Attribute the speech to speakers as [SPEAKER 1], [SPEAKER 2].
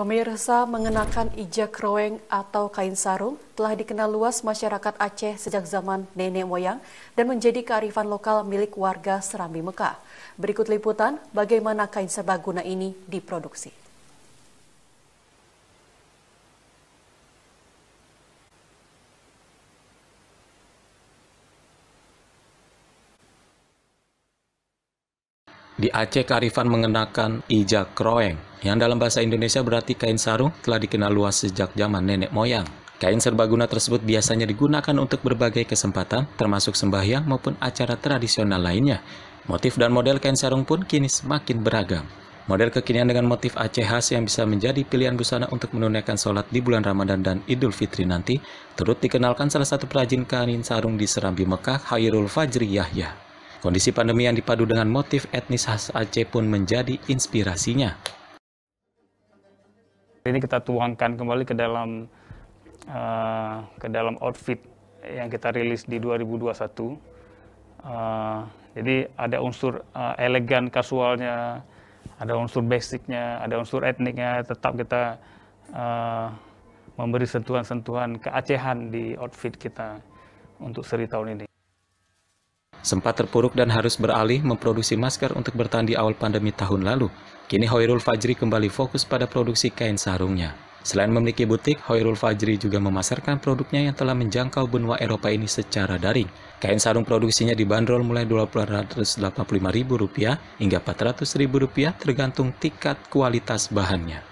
[SPEAKER 1] Pemirsa mengenakan ijak roeng atau kain sarung telah dikenal luas masyarakat Aceh sejak zaman nenek moyang dan menjadi kearifan lokal milik warga Serambi Mekah. Berikut liputan bagaimana kain serbaguna ini diproduksi.
[SPEAKER 2] Di Aceh, Karifan mengenakan ijak kroeng, yang dalam bahasa Indonesia berarti kain sarung telah dikenal luas sejak zaman nenek moyang. Kain serbaguna tersebut biasanya digunakan untuk berbagai kesempatan, termasuk sembahyang maupun acara tradisional lainnya. Motif dan model kain sarung pun kini semakin beragam. Model kekinian dengan motif Aceh khas yang bisa menjadi pilihan busana untuk menunaikan sholat di bulan Ramadan dan Idul Fitri nanti, turut dikenalkan salah satu perajin kain sarung di Serambi Mekah, Hairul Fajri Yahya. Kondisi pandemi yang dipadu dengan motif etnis khas Aceh pun menjadi inspirasinya.
[SPEAKER 3] Ini kita tuangkan kembali ke dalam uh, ke dalam outfit yang kita rilis di 2021. Uh, eh, jadi ada unsur uh, elegan kasualnya, ada unsur basicnya, ada unsur etniknya, tetap kita uh, memberi sentuhan-sentuhan keacehan di outfit kita untuk seri tahun ini.
[SPEAKER 2] Sempat terpuruk dan harus beralih memproduksi masker untuk bertahan di awal pandemi tahun lalu. Kini Hoirul Fajri kembali fokus pada produksi kain sarungnya. Selain memiliki butik, Hoirul Fajri juga memasarkan produknya yang telah menjangkau benua Eropa ini secara daring. Kain sarung produksinya dibanderol mulai Rp285.000 hingga Rp400.000 tergantung tingkat kualitas bahannya.